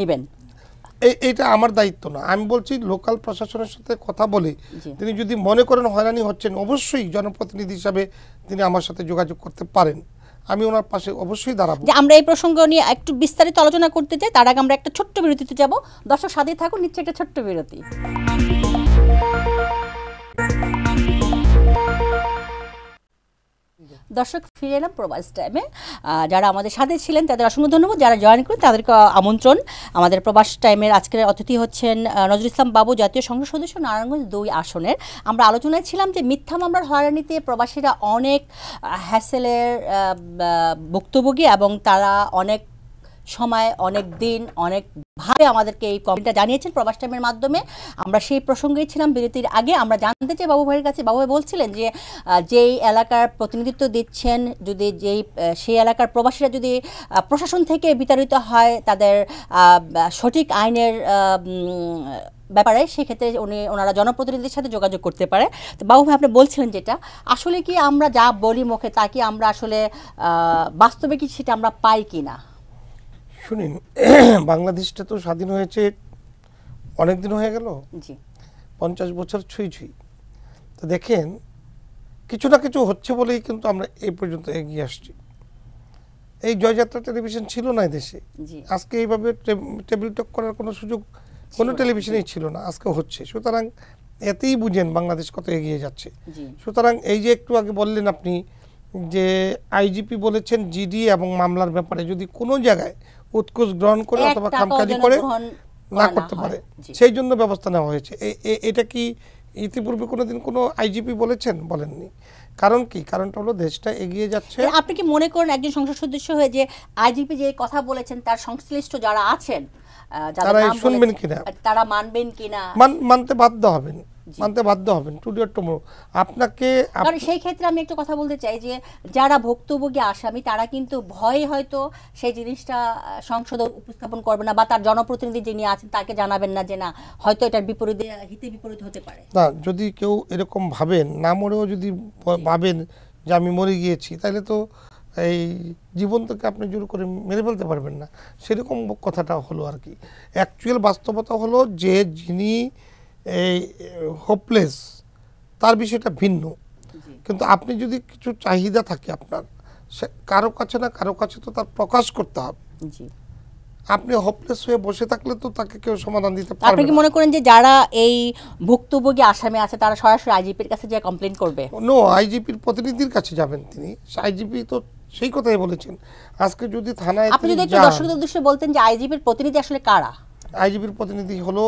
নেবেন এইটা আমার দায়িত্ব না আমি বলছি লোকাল প্রশাসনের সাথে কথা বলে তিনি যদি মনে করেন হয়রানি হচ্ছেন অবশ্যই জনপ্রতিনিধি হিসাবে তিনি আমার সাথে যোগাযোগ করতে পারেন আমি ওনার পাশে অবশ্যই দাঁড়াবো যে আমরা এই প্রসঙ্গ নিয়ে একটু বিস্তারিত আলোচনা করতে চাই তার আগে আমরা একটা ছোট্ট বিরতিতে যাব দর্শক সাথে থাকুন নিচ্ছে একটা ছোট্ট বিরতি দর্শক ফিরে এলাম প্রবাস টাইমে যারা আমাদের সাথে ছিলেন তাদের অসংখ্য ধন্যবাদ যারা জয়েন করেন তাদেরকে আমন্ত্রণ আমাদের প্রবাস টাইমের আজকের অতিথি হচ্ছেন নজরুল ইসলাম বাবু জাতীয় সংসদ সদস্য নারায়ণগঞ্জ দুই আসনের আমরা আলোচনায় ছিলাম যে মিথ্যা মামলার হয়রানিতে প্রবাসীরা অনেক হ্যাসেলের ভুক্তভোগী এবং তারা অনেক সময় অনেক দিন অনেক ভাবে আমাদেরকে এই কমেন্টটা জানিয়েছেন প্রবাস টাইমের মাধ্যমে আমরা সেই প্রসঙ্গেই ছিলাম বিরতির আগে আমরা জানতে চাই বাবু ভাইয়ের কাছে বাবু ভাই বলছিলেন যে যেই এলাকার প্রতিনিধিত্ব দিচ্ছেন যদি যেই সেই এলাকার প্রবাসীরা যদি প্রশাসন থেকে বিতাড়িত হয় তাদের সঠিক আইনের ব্যাপারে সেক্ষেত্রে উনি ওনারা জনপ্রতিনিধির সাথে যোগাযোগ করতে পারে তো বাবু ভাই আপনি বলছিলেন যেটা আসলে কি আমরা যা বলি মুখে তা কি আমরা আসলে বাস্তবে কি সেটা আমরা পাই কি না শুনিন বাংলাদেশটা তো স্বাধীন হয়েছে অনেক দিন হয়ে গেল জি পঞ্চাশ বছর ছুঁই ছুঁই তো দেখেন কিছু না কিছু হচ্ছে বলেই কিন্তু আমরা এই পর্যন্ত এগিয়ে আসছি এই জয়যাত্রা টেলিভিশন ছিল না দেশে আজকে এইভাবে টেবিল টক করার কোনো সুযোগ কোনো টেলিভিশনেই ছিল না আজকে হচ্ছে সুতরাং এতেই বুঝেন বাংলাদেশ কত এগিয়ে যাচ্ছে সুতরাং এই যে একটু আগে বললেন আপনি যে আইজিপি বলেছেন জিডি এবং মামলার ব্যাপারে যদি কোনো জায়গায় উৎকোষ গ্রহণ করে অথবা খামকাজি করে না করতে পারে সেই জন্য ব্যবস্থা নেওয়া হয়েছে এটা কি ইতিপূর্বে কোনোদিন কোনো আইজিপি বলেছেন বলেননি কারণ কি কারণটা হলো দেশটা এগিয়ে যাচ্ছে আপনি কি মনে করেন একজন সংসদ সদস্য হয়ে যে আইজিপি যে কথা বলেছেন তার সংশ্লিষ্ট যারা আছেন তারা শুনবেন কিনা তারা মানবেন কিনা মানতে বাধ্য হবেন মানতে বাধ্য হবেন টুডে অর টুমোরো আপনাকে কারণ সেই ক্ষেত্রে আমি একটা কথা বলতে চাই যে যারা ভক্তভোগী আসামি তারা কিন্তু ভয়ে হয়তো সেই জিনিসটা সংসদে উপস্থাপন করবে না বা তার জনপ্রতিনিধি যিনি আছেন তাকে জানাবেন না যে না হয়তো এটার বিপরীতে হিতে বিপরীত হতে পারে না যদি কেউ এরকম ভাবেন না মরেও যদি ভাবেন যে আমি মরে গিয়েছি তাহলে তো এই জীবন্তকে আপনি জোর করে মেরে ফেলতে পারবেন না সেরকম কথাটা হলো আর কি অ্যাকচুয়াল বাস্তবতা হলো যে যিনি এই হোপলেস তার বিষয়টা ভিন্ন কিন্তু আপনি যদি কিছু চাহিদা থাকে আপনার সে কারো কাছে না কারো কাছে তো তার প্রকাশ করতে হবে আপনি হোপলেস হয়ে বসে থাকলে তো তাকে কেউ সমাধান দিতে পারবে আপনি কি মনে করেন যে যারা এই ভুক্তভোগী আসামে আছে তারা সরাসরি আইজিপির কাছে যে কমপ্লেন করবে নো আইজিপির প্রতিনিধির কাছে যাবেন তিনি আইজিপি তো সেই কথাই বলেছেন আজকে যদি থানায় আপনি যদি একটু দর্শকদের উদ্দেশ্যে বলতেন যে আইজিপির প্রতিনিধি আসলে কারা আইজিপির প্রতিনিধি হলো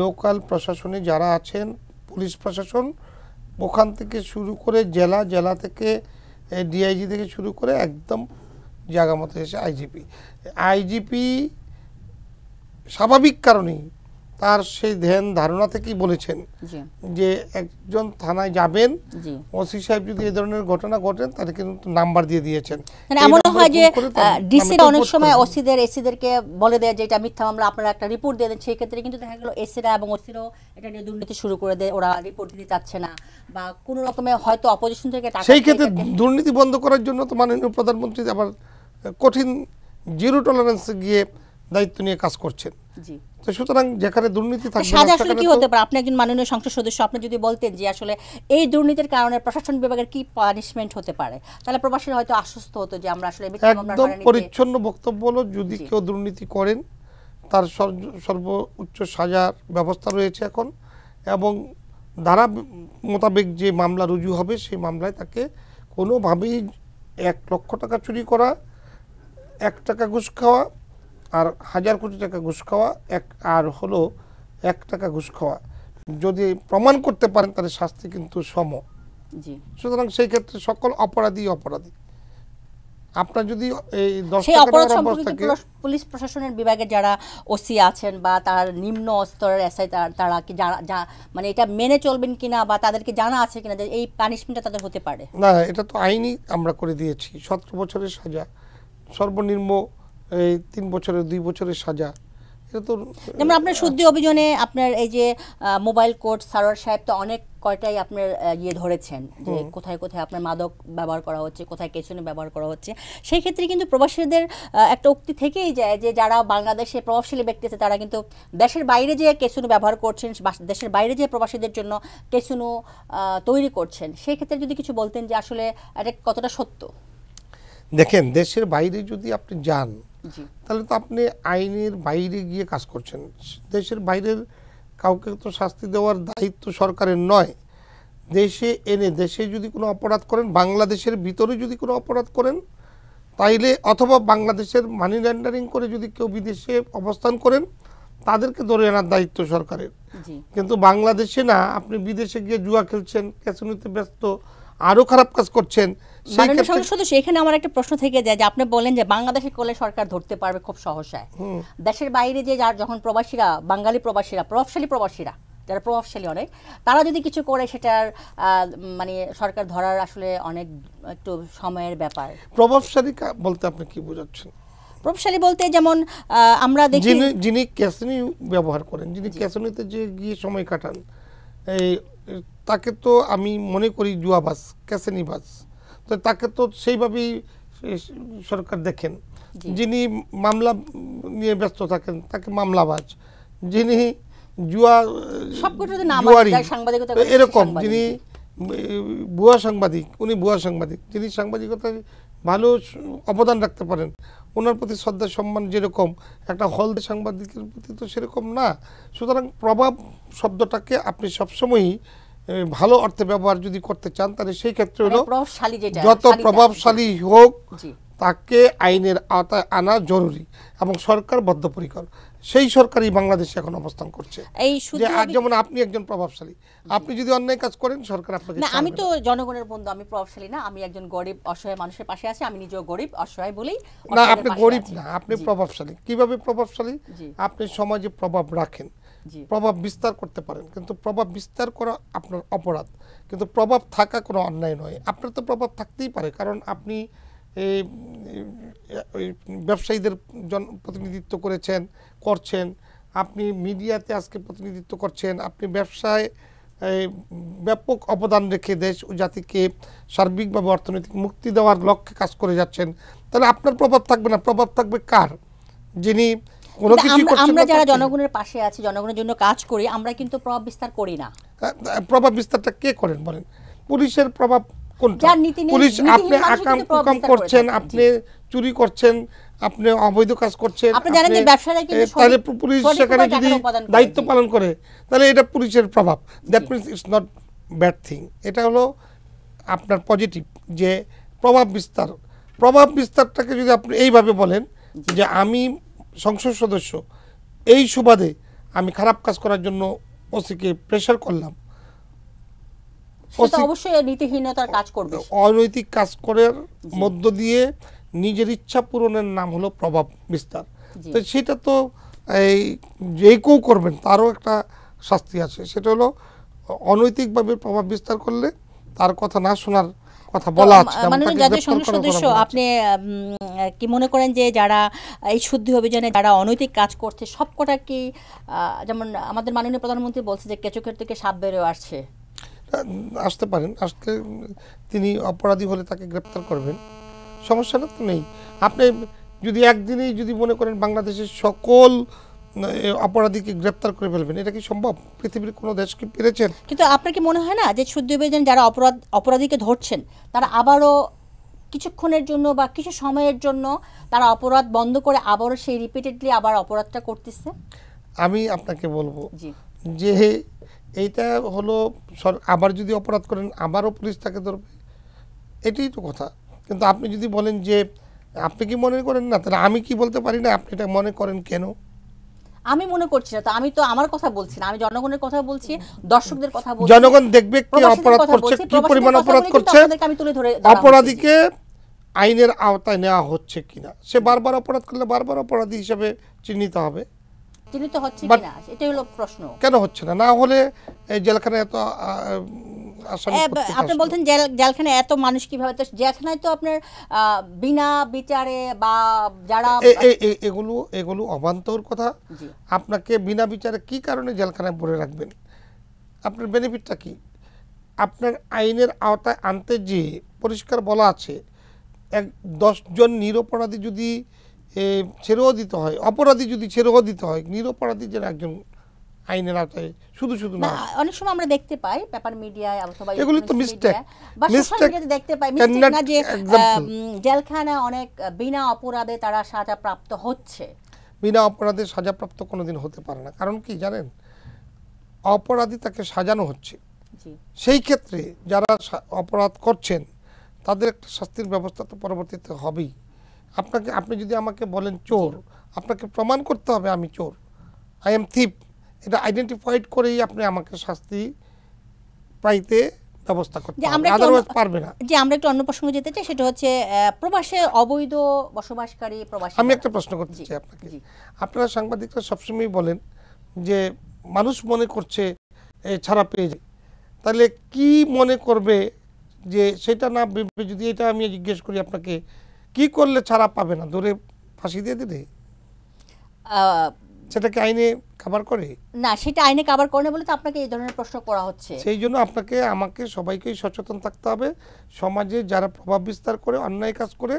লোকাল প্রশাসনে যারা আছেন পুলিশ প্রশাসন ওখান থেকে শুরু করে জেলা জেলা থেকে ডিআইজি থেকে শুরু করে একদম জায়গা মতো এসে আইজিপি আইজিপি স্বাভাবিক কারণেই তার সেই ধ্যান ধারণা থেকেই বলেছেন যে একজন থানায় যাবেন ওসি সাহেব যদি এই ধরনের ঘটনা ঘটেন তাহলে কিন্তু নাম্বার দিয়ে দিয়েছেন মানে এমন হয় যে ডিসির অনেক সময় ওসিদের এসিদেরকে বলে দেয় যে এটা মিথ্যা মামলা আপনারা একটা রিপোর্ট দিয়ে দেন সেই ক্ষেত্রে কিন্তু দেখা গেল এসিরা এবং ওসিরাও এটা নিয়ে দুর্নীতি শুরু করে দেয় ওরা রিপোর্ট দিতে চাচ্ছে না বা কোনো রকমে হয়তো অপজিশন থেকে টাকা সেই ক্ষেত্রে দুর্নীতি বন্ধ করার জন্য তো মাননীয় প্রধানমন্ত্রী আবার কঠিন জিরো টলারেন্স গিয়ে দায়িত্ব নিয়ে কাজ করছেন তো সুতরাং যেখানে দুর্নীতি কি হতে পারে আপনি মাননীয় সংসদ সদস্য আপনি যদি বলতেন যে আসলে এই দুর্নীতির কারণে পানিশমেন্ট হতে পারে তাহলে হয়তো আশ্বস্ত যে আমরা আসলে পরিচ্ছন্ন বক্তব্য হলো যদি কেউ দুর্নীতি করেন তার সর্বোচ্চ সাজার ব্যবস্থা রয়েছে এখন এবং ধারা মোতাবেক যে মামলা রুজু হবে সেই মামলায় তাকে কোনোভাবেই এক লক্ষ টাকা চুরি করা এক টাকা ঘুষ খাওয়া আর হাজার কোটি টাকা ঘুষ খাওয়া এক আর হলো এক টাকা ঘুষ খাওয়া যদি প্রমাণ করতে পারেন তাহলে শাস্তি কিন্তু সম সুতরাং সেই ক্ষেত্রে সকল অপরাধী অপরাধী আপনার যদি এই সেই পুলিশ প্রশাসনের বিভাগে যারা ওসি আছেন বা তার নিম্ন স্তরের এসআই তারা কি যারা যা মানে এটা মেনে চলবেন কিনা বা তাদেরকে জানা আছে কিনা যে এই পানিশমেন্টটা তাদের হতে পারে না এটা তো আইনি আমরা করে দিয়েছি সতেরো বছরের সাজা সর্বনিম্ন এই তিন বছরের দুই বছরের সাজা এটা তো যেমন আপনার শুদ্ধি অভিযোগে আপনার এই যে মোবাইল কোর্ট সারোয়ার সাহেব তো অনেক কয়টাই আপনার ইয়ে ধরেছেন যে কোথায় কোথায় আপনার মাদক ব্যবহার করা হচ্ছে কোথায় কেচনে ব্যবহার করা হচ্ছে সেই ক্ষেত্রে কিন্তু প্রবাসীদের একটা উক্তি থেকেই যায় যে যারা বাংলাদেশে প্রভাবশালী ব্যক্তি আছে তারা কিন্তু দেশের বাইরে যে কেচুনো ব্যবহার করছেন দেশের বাইরে যে প্রবাসীদের জন্য কেচুনো তৈরি করছেন সেই ক্ষেত্রে যদি কিছু বলতেন যে আসলে এটা কতটা সত্য দেখেন দেশের বাইরে যদি আপনি যান তাহলে তো আপনি আইনের বাইরে গিয়ে কাজ করছেন দেশের বাইরের কাউকে তো শাস্তি দেওয়ার দায়িত্ব সরকারের নয় দেশে এনে দেশে যদি কোনো অপরাধ করেন বাংলাদেশের ভিতরে যদি কোনো অপরাধ করেন তাইলে অথবা বাংলাদেশের মানি ল্যান্ডারিং করে যদি কেউ বিদেশে অবস্থান করেন তাদেরকে ধরে আনার দায়িত্ব সরকারের কিন্তু বাংলাদেশে না আপনি বিদেশে গিয়ে জুয়া খেলছেন ক্যাসিনোতে ব্যস্ত আরও খারাপ কাজ করছেন মাননীয় সংসদ সদস্য এখানে আমার একটা প্রশ্ন থেকে যায় যে আপনি বলেন যে বাংলাদেশের কোলে সরকার ধরতে পারবে খুব সহসায় দেশের বাইরে যে যার যখন প্রবাসীরা বাঙালি প্রবাসীরা প্রভাবশালী প্রবাসীরা যারা প্রভাবশালী অনেক তারা যদি কিছু করে সেটার মানে সরকার ধরার আসলে অনেক একটু সময়ের ব্যাপার প্রভাবশালী বলতে আপনি কি বোঝাচ্ছেন প্রভাবশালী বলতে যেমন আমরা দেখি যিনি ক্যাসিনি ব্যবহার করেন যিনি ক্যাসিনিতে যে গিয়ে সময় কাটান এই তাকে তো আমি মনে করি জুয়াবাস ক্যাসিনি বাস তো তাকে তো সেইভাবেই সরকার দেখেন যিনি মামলা নিয়ে ব্যস্ত থাকেন তাকে মামলাবাজ যিনি জুয়া এরকম যিনি ভুয়া সাংবাদিক উনি ভুয়া সাংবাদিক যিনি সাংবাদিকতায় ভালো অবদান রাখতে পারেন ওনার প্রতি শ্রদ্ধা সম্মান যেরকম একটা হল সাংবাদিকের প্রতি তো সেরকম না সুতরাং প্রভাব শব্দটাকে আপনি সবসময়ই ভালো অর্থে ব্যবহার যদি করতে চান তাহলে সেই ক্ষেত্রে মানে হলো যত প্রভাবশালী হোক তাকে আইনের আওতায় আনা জরুরি এবং সরকার বদ্ধপরিকর সেই সরকারই বাংলাদেশে এখন অবস্থান করছে এই যে আর যেমন আপনি একজন প্রভাবশালী আপনি যদি অন্যায় কাজ করেন সরকার আপনাকে না আমি তো জনগণের বন্ধু আমি প্রভাবশালী না আমি একজন গরিব অসহায় মানুষের পাশে আছি আমি নিজেও গরিব অসহায় বলেই না আপনি গরিব না আপনি প্রভাবশালী কিভাবে প্রভাবশালী আপনি সমাজে প্রভাব রাখেন প্রভাব বিস্তার করতে পারেন কিন্তু প্রভাব বিস্তার করা আপনার অপরাধ কিন্তু প্রভাব থাকা কোনো অন্যায় নয় আপনার তো প্রভাব থাকতেই পারে কারণ আপনি ব্যবসায়ীদের জন প্রতিনিধিত্ব করেছেন করছেন আপনি মিডিয়াতে আজকে প্রতিনিধিত্ব করছেন আপনি ব্যবসায় ব্যাপক অবদান রেখে দেশ ও জাতিকে সার্বিকভাবে অর্থনৈতিক মুক্তি দেওয়ার লক্ষ্যে কাজ করে যাচ্ছেন তাহলে আপনার প্রভাব থাকবে না প্রভাব থাকবে কার যিনি আমরা যারা জনগণের পাশে আছি জনগণের জন্য কাজ করি আমরা কিন্তু প্রভাব বিস্তার করি না প্রভাব বিস্তারটা কে করেন বলেন পুলিশের প্রভাব কোনটা পুলিশ আপনি আকাম কুকাম করছেন আপনি চুরি করছেন আপনি অবৈধ কাজ করছেন তাহলে পুলিশ সেখানে দায়িত্ব পালন করে তাহলে এটা পুলিশের প্রভাব that means it's not bad thing এটা হলো আপনার পজিটিভ যে প্রভাব বিস্তার প্রভাব বিস্তারটাকে যদি আপনি এইভাবে বলেন যে আমি সংসদ সদস্য এই সুবাদে আমি খারাপ কাজ করার জন্য ওসিকে প্রেশার করলাম অবশ্যই কাজ করবে অনৈতিক কাজ করার মধ্য দিয়ে নিজের ইচ্ছা পূরণের নাম হলো প্রভাব বিস্তার তো সেটা তো এই যে কেউ করবেন তারও একটা শাস্তি আছে সেটা হলো অনৈতিকভাবে প্রভাব বিস্তার করলে তার কথা না শোনার মানে কথা বলা আছে মাননীয় জাতীয় সংসদ সদস্য আপনি কি মনে করেন যে যারা এই শুদ্ধি অভিযানে যারা অনৈতিক কাজ করছে সবকটা কি যেমন আমাদের মাননীয় প্রধানমন্ত্রী বলছে যে কেচকের থেকে সাপ বেরো আসছে আসতে পারেন আসলে তিনি অপরাধী হলে তাকে গ্রেপ্তার করবেন সমস্যাটা তো নেই আপনি যদি একদিনেই যদি মনে করেন বাংলাদেশের সকল অপরাধীকে গ্রেপ্তার করে ফেলবেন এটা কি সম্ভব পৃথিবীর কোনো দেশ কি পেরেছেন কিন্তু আপনার কি মনে হয় না যে সৌদি আরবেজন যারা অপরাধ অপরাধীকে ধরছেন তারা আবারও কিছুক্ষণের জন্য বা কিছু সময়ের জন্য তারা অপরাধ বন্ধ করে আবারও সেই রিপিটেডলি আবার অপরাধটা করতেছে আমি আপনাকে বলবো যে এইটা হলো আবার যদি অপরাধ করেন আবারও পুলিশ তাকে ধরবে এটাই তো কথা কিন্তু আপনি যদি বলেন যে আপনি কি মনে করেন না তাহলে আমি কি বলতে পারি না আপনি এটা মনে করেন কেন আমি মনে করছি না তো আমি তো আমার কথা বলছি না আমি জনগণের কথা বলছি দর্শকদের কথা বলছি জনগণ দেখবে কি অপরাধ করছে কি পরিমাণ অপরাধ করছে আমি তুলে ধরে অপরাধীকে আইনের আওতায় নেওয়া হচ্ছে কিনা সে বারবার অপরাধ করলে বারবার অপরাধী হিসেবে চিহ্নিত হবে চিহ্নিত হচ্ছে কিনা এটাই হলো প্রশ্ন কেন হচ্ছে না না হলে এই জেলখানায় এত আপনি বলছেন জেলখানে এত মানুষ কিভাবে তো জেলখানায় তো আপনার বিনা বিচারে বা যারা এগুলো এগুলো অবান্তর কথা আপনাকে বিনা বিচারে কি কারণে জেলখানায় ভরে রাখবেন আপনার বেনিফিটটা কি আপনার আইনের আওতায় আনতে যে পরিষ্কার বলা আছে এক দশজন নিরপরাধী যদি ছেড়েও দিতে হয় অপরাধী যদি ছেড়েও দিতে হয় নিরপরাধী যেন একজন আইনের আওতায় শুধু শুধু না অনেক সময় আমরা দেখতে পাই পেপার মিডিয়ায় অথবা এগুলি তো মিস্টেক বা সোশ্যাল মিডিয়াতে দেখতে পাই মিস্টেক না যে জেলখানা অনেক বিনা অপরাধে তারা সাজা প্রাপ্ত হচ্ছে বিনা অপরাধে সাজাপ্রাপ্ত কোনোদিন হতে পারে না কারণ কি জানেন অপরাধী তাকে সাজানো হচ্ছে সেই ক্ষেত্রে যারা অপরাধ করছেন তাদের একটা শাস্তির ব্যবস্থা তো পরবর্তীতে হবেই আপনাকে আপনি যদি আমাকে বলেন চোর আপনাকে প্রমাণ করতে হবে আমি চোর আই এম থিপ এটা আইডেন্টিফাইড করেই আপনি আমাকে শাস্তি পাইতে একটা প্রশ্ন করতে চাই আপনাকে আপনারা সাংবাদিকরা সবসময় বলেন যে মানুষ মনে করছে ছাড়া পেয়ে যায় তাহলে কি মনে করবে যে সেটা না যদি এটা আমি জিজ্ঞেস করি আপনাকে কি করলে ছাড়া পাবে না ধরে ফাঁসি দিয়ে দিলে সেটাকে আইনে কাবার করে না সেটা আইনে কাবার করে বলে তো আপনাকে এই ধরনের প্রশ্ন করা হচ্ছে সেই জন্য আপনাকে আমাকে সবাইকেই সচেতন থাকতে হবে সমাজে যারা প্রভাব বিস্তার করে অন্যায় কাজ করে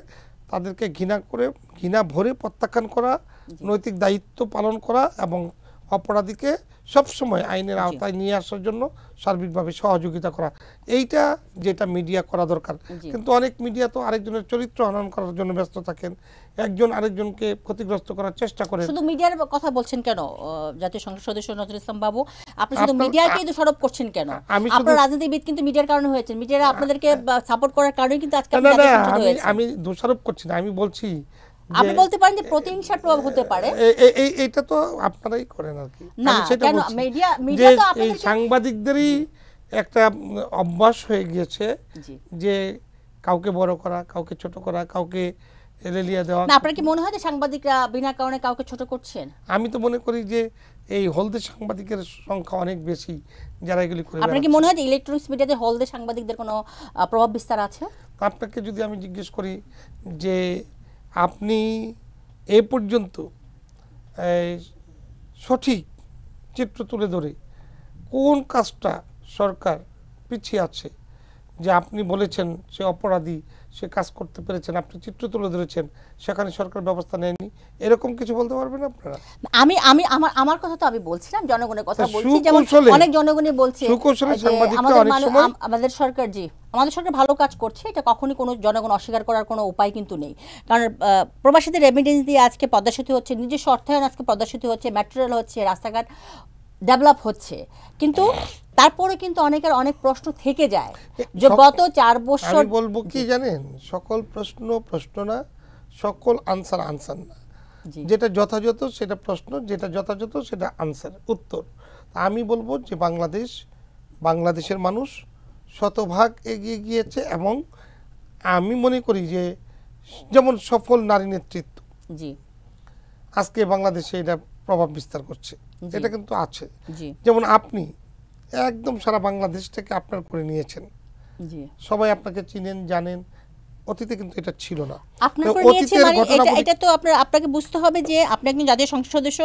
তাদেরকে ঘৃণা করে ঘৃণা ভরে প্রত্যাখ্যান করা নৈতিক দায়িত্ব পালন করা এবং অপরাধীকে সবসময় আইনের আওতায় নিয়ে আসার জন্য সার্বিকভাবে সহযোগিতা করা এইটা যেটা মিডিয়া করা দরকার কিন্তু অনেক মিডিয়া তো আরেকজনের চরিত্র হনন করার জন্য ব্যস্ত থাকেন একজন আরেকজনকে ক্ষতিগ্রস্ত করার চেষ্টা করেন শুধু মিডিয়ার কথা বলছেন কেন জাতীয় সংসদ সদস্য নজরুল ইসলাম বাবু আপনি শুধু মিডিয়াকেই সরব করছেন কেন আপনারা রাজনীতিবিদ কিন্তু মিডিয়ার কারণে হয়েছে মিডিয়ারা আপনাদেরকে সাপোর্ট করার কারণে কিন্তু আজকে আমি দোষারোপ করছি না আমি বলছি আপনি বলতে পারেন যে প্রতিহিংসার প্রভাব হতে পারে এইটা তো আপনারাই করেন আর কি না কেন মিডিয়া মিডিয়া তো আপনাদের সাংবাদিকদেরই একটা অভ্যাস হয়ে গিয়েছে যে কাউকে বড় করা কাউকে ছোট করা কাউকে এলেলিয়া দেওয়া না আপনার কি মনে হয় যে সাংবাদিকরা বিনা কারণে কাউকে ছোট করছেন আমি তো মনে করি যে এই হলদে সাংবাদিকের সংখ্যা অনেক বেশি যারা এগুলি করে আপনার কি মনে হয় যে ইলেকট্রনিক্স মিডিয়াতে হলদে সাংবাদিকদের কোনো প্রভাব বিস্তার আছে আপনাকে যদি আমি জিজ্ঞেস করি যে আপনি এ পর্যন্ত সঠিক চিত্র তুলে ধরে কোন কাজটা সরকার পিছিয়ে আছে যে আপনি বলেছেন সে অপরাধী সে কাজ করতে পেরেছেন আপনি চিত্র তুলে ধরেছেন সেখানে সরকার ব্যবস্থা নেয়নি এরকম কিছু বলতে পারবেন আপনারা আমি আমি আমার আমার কথা তো আমি বলছিলাম জনগণের কথা বলছি যেমন অনেক জনগণই বলছে আমাদের সরকার জি আমাদের সরকার ভালো কাজ করছে এটা কখনই কোনো জনগণ অস্বীকার করার কোনো উপায় কিন্তু নেই কারণ প্রবাসীদের রেমিডেন্স দিয়ে আজকে পদ্মা হচ্ছে নিজস্ব অর্থায়ন আজকে পদ্মা হচ্ছে ম্যাটেরিয়াল হচ্ছে রাস্তাঘাট ডেভেলপ হচ্ছে কিন্তু তারপরে কিন্তু অনেকের অনেক প্রশ্ন থেকে যায় যে গত চার বছর বলবো কি জানেন সকল প্রশ্ন প্রশ্ন না সকল আনসার আনসার না যেটা যথাযথ সেটা প্রশ্ন যেটা যথাযথ সেটা আনসার উত্তর আমি বলবো যে বাংলাদেশ বাংলাদেশের মানুষ শতভাগ এগিয়ে গিয়েছে এবং আমি মনে করি যে যেমন সফল নারী নেতৃত্ব জি আজকে বাংলাদেশে এটা প্রভাব বিস্তার করছে এটা কিন্তু আছে যেমন আপনি একদম সারা বাংলাদেশটাকে আপনার করে নিয়েছেন সবাই আপনাকে চিনেন জানেন অতীতে কিন্তু এটা ছিল না মানে এটা তো আপনার আপনাকে বুঝতে হবে যে আপনি একজন জাতীয় সংসদ সদস্য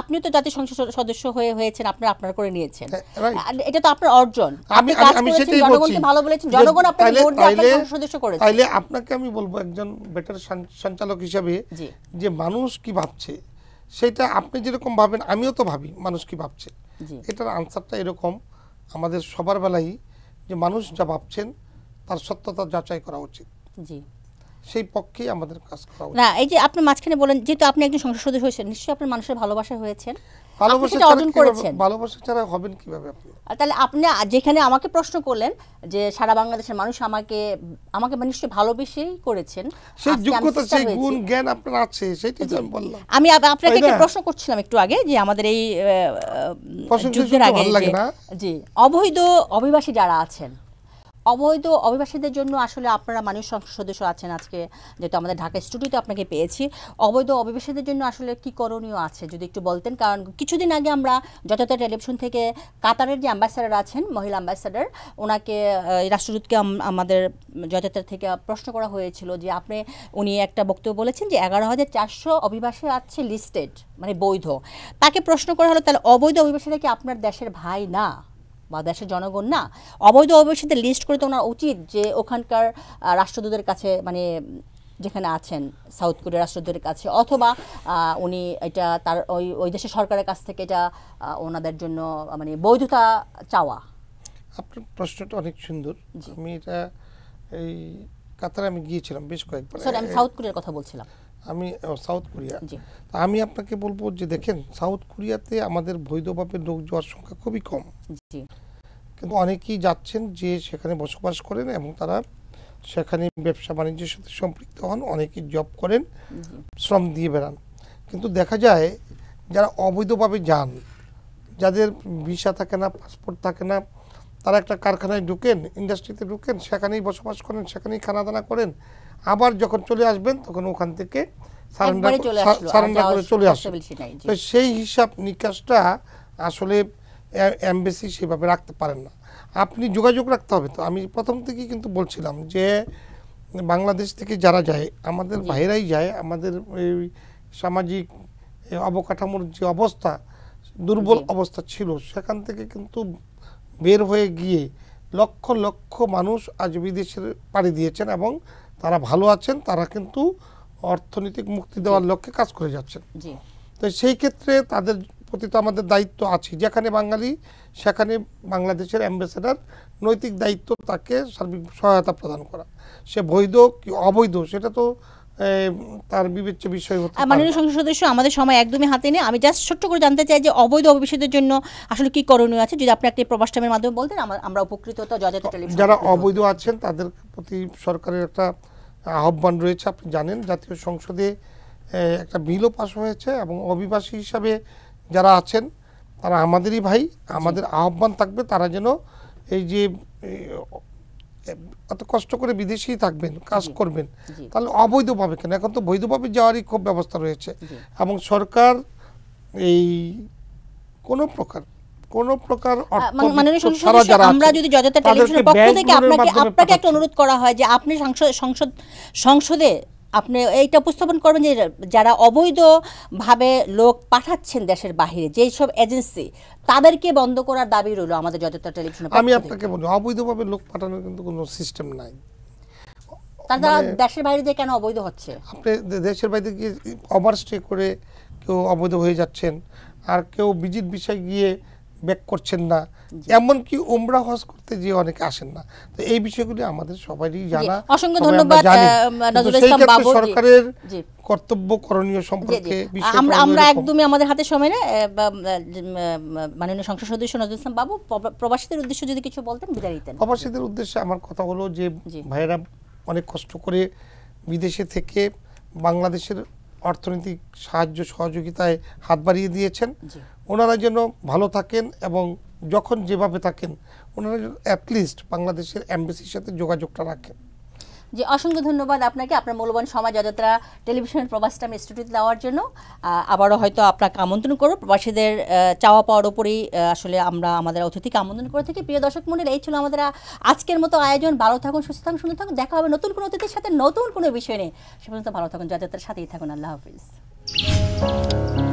আপনি তো জাতীয় সংসদ সদস্য হয়ে হয়েছেন আপনার আপনার করে নিয়েছেন হ্যাঁ, এটা তো আপনার অর্জন আপনি কাজ করেছেন জনগণকে ভালো বলেছেন জনগণ আপনাকে ভোট দিয়ে আপনাকে সংসদ সদস্য করেছে তাইলে আপনাকে আমি বলবো একজন বেটার সঞ্চালক হিসেবে যে মানুষ কি ভাবছে সেটা আপনি যেরকম ভাবেন আমিও তো ভাবি মানুষ কি ভাবছে এটার আনসারটা এরকম আমাদের সবার বেলাই যে মানুষ যা ভাবছেন তার সত্যতা যাচাই করা উচিত জি সেই পক্ষে আমাদের কাজ করা না এই যে আপনি মাঝখানে বলেন যেহেতু আপনি একজন সংসদ সদস্য হয়েছেন নিশ্চয়ই আপনার মানুষের ভালোবাসা হয়েছেন ভালোবাসা অর্জন করেছেন ভালোবাসা ছাড়া হবেন কিভাবে আপনি তাহলে আপনি যেখানে আমাকে প্রশ্ন করলেন যে সারা বাংলাদেশের মানুষ আমাকে আমাকে মানে নিশ্চয়ই ভালোবেসেই করেছেন সেই যোগ্যতা সেই গুণ জ্ঞান আপনার আছে সেটাই তো আমি বললাম আমি আপনাকে একটা প্রশ্ন করছিলাম একটু আগে যে আমাদের এই যুদ্ধের আগে জি অবৈধ অভিবাসী যারা আছেন অবৈধ অভিবাসীদের জন্য আসলে আপনারা মানুষ সংসদ সদস্য আছেন আজকে যেহেতু আমাদের ঢাকা স্টুডিওতে আপনাকে পেয়েছি অবৈধ অভিবাসীদের জন্য আসলে কি করণীয় আছে যদি একটু বলতেন কারণ কিছুদিন আগে আমরা যথাযথ টেলিভিশন থেকে কাতারের যে অ্যাম্বাসাডার আছেন মহিলা অ্যাম্বাসাডার ওনাকে রাষ্ট্রদূতকে আমাদের যথাযথ থেকে প্রশ্ন করা হয়েছিল যে আপনি উনি একটা বক্তব্য বলেছেন যে এগারো হাজার চারশো অভিবাসী আছে লিস্টেড মানে বৈধ তাকে প্রশ্ন করা হলো তাহলে অবৈধ অভিবাসীরা কি আপনার দেশের ভাই না বা দেশের জনগণ না অবৈধ অভিবাসীদের লিস্ট করে তো ওনার উচিত যে ওখানকার রাষ্ট্রদূতের কাছে মানে যেখানে আছেন সাউথ কোরিয়ার রাষ্ট্রদূতের কাছে অথবা উনি এটা তার ওই ওই দেশের সরকারের কাছ থেকে এটা ওনাদের জন্য মানে বৈধতা চাওয়া আপনার প্রশ্নটা অনেক সুন্দর আমি এটা এই কাতারে আমি গিয়েছিলাম বেশ কয়েকবার আমি সাউথ কোরিয়ার কথা বলছিলাম আমি সাউথ কোরিয়া তা আমি আপনাকে বলবো যে দেখেন সাউথ কোরিয়াতে আমাদের বৈধভাবে লোক যাওয়ার সংখ্যা খুবই কম কিন্তু অনেকেই যাচ্ছেন যে সেখানে বসবাস করেন এবং তারা সেখানে ব্যবসা বাণিজ্যের সাথে সম্পৃক্ত হন অনেকে জব করেন শ্রম দিয়ে বেড়ান কিন্তু দেখা যায় যারা অবৈধভাবে যান যাদের ভিসা থাকে না পাসপোর্ট থাকে না তারা একটা কারখানায় ঢুকেন ইন্ডাস্ট্রিতে ঢুকেন সেখানেই বসবাস করেন সেখানেই খানা দানা করেন আবার যখন চলে আসবেন তখন ওখান থেকে সারেন্ডার করে চলে আসবে তো সেই হিসাব নিকাশটা আসলে এমবেসি সেভাবে রাখতে পারেন না আপনি যোগাযোগ রাখতে হবে তো আমি প্রথম থেকেই কিন্তু বলছিলাম যে বাংলাদেশ থেকে যারা যায় আমাদের বাইরেই যায় আমাদের এই সামাজিক অবকাঠামোর যে অবস্থা দুর্বল অবস্থা ছিল সেখান থেকে কিন্তু বের হয়ে গিয়ে লক্ষ লক্ষ মানুষ আজ বিদেশের পাড়ি দিয়েছেন এবং তারা ভালো আছেন তারা কিন্তু অর্থনৈতিক মুক্তি দেওয়ার লক্ষ্যে কাজ করে যাচ্ছেন তো সেই ক্ষেত্রে তাদের প্রতি তো আমাদের দায়িত্ব আছে যেখানে বাঙালি সেখানে বাংলাদেশের অ্যাম্বাসেডার নৈতিক দায়িত্ব তাকে সার্বিক সহায়তা প্রদান করা সে বৈধ কি অবৈধ সেটা তো তার বিবেচ্য বিষয় হতে মাননীয় সংসদ সদস্য আমাদের সময় একদমই হাতে নেই আমি জাস্ট ছোট্ট করে জানতে চাই যে অবৈধ অভিষেকের জন্য আসলে কি করণীয় আছে যদি আপনি একটি প্রবাস টাইমের মাধ্যমে বলতেন আমরা উপকৃত তো যারা অবৈধ আছেন তাদের প্রতি সরকারের একটা আহ্বান রয়েছে আপনি জানেন জাতীয় সংসদে একটা বিলও পাশ হয়েছে এবং অভিবাসী হিসাবে যারা আছেন তারা আমাদেরই ভাই আমাদের আহ্বান থাকবে তারা যেন এই যে এত কষ্ট করে বিদেশেই থাকবেন কাজ করবেন তাহলে অবৈধভাবে কেন এখন তো বৈধভাবে যাওয়ারই খুব ব্যবস্থা রয়েছে এবং সরকার এই কোনো প্রকার কোন প্রকার মানে- মানে আমরা যদি যথাযথ টেলিভিশনের পক্ষ থেকে আপনাকে আপনাকে একটা অনুরোধ করা হয় যে আপনি সংসদ সংসদে আপনি এইটা উপস্থাপন করবেন যে যারা অবৈধভাবে লোক পাঠাচ্ছেন দেশের বাহিরে যেই সব এজেন্সি তাদেরকে বন্ধ করার দাবি রইল আমাদের যথাযথ টেলিভিশন আমি আপনাকে বলি অবৈধভাবে লোক পাঠানোর কিন্তু কোনো সিস্টেম নাই তারা মানে দেশের বাইরে যে কেন অবৈধ হচ্ছে আপনি দেশের বাইরে গিয়ে ওভারস্টে করে কেউ অবৈধ হয়ে যাচ্ছেন আর কেউ বিজিট বিষয় গিয়ে ব্যাক করছেন না এমনকি ওমরা হজ করতে যে অনেকে আসেন না তো এই বিষয়গুলি আমাদের সবারই জানা অসংখ্য ধন্যবাদ সরকারের কর্তব্য করণীয় সম্পর্কে আমরা আমরা একদমই আমাদের হাতে সময় না মাননীয় সংসদ সদস্য নজরুল ইসলাম বাবু প্রবাসীদের উদ্দেশ্যে যদি কিছু বলতেন বিদায় দিতেন প্রবাসীদের উদ্দেশ্যে আমার কথা হলো যে ভাইয়েরা অনেক কষ্ট করে বিদেশে থেকে বাংলাদেশের অর্থনৈতিক সাহায্য সহযোগিতায় হাত বাড়িয়ে দিয়েছেন ওনারা যেন ভালো থাকেন এবং যখন যেভাবে থাকেন ওনারা অ্যাটলিস্ট বাংলাদেশের অ্যাম্বাসির সাথে যোগাযোগটা রাখেন যে অসংখ্য ধন্যবাদ আপনাকে আপনার মূল্যবান সময় যথাত্রা টেলিভিশনের প্রবাস আমি ইনস্টিটিউট দেওয়ার জন্য আবারও হয়তো আপনাকে আমন্ত্রণ করব প্রবাসীদের চাওয়া পাওয়ার ওপরেই আসলে আমরা আমাদের অতিথিকে আমন্ত্রণ করে থাকি প্রিয় দর্শক মন্ডল এই ছিল আমাদের আজকের মতো আয়োজন ভালো থাকুন সুস্থ থাকুন সুন্দর থাকুন দেখা হবে নতুন কোনো অতিথির সাথে নতুন কোনো বিষয় নিয়ে সে পর্যন্ত ভালো থাকুন যাযাত্রার সাথেই থাকুন আল্লাহ হাফিজ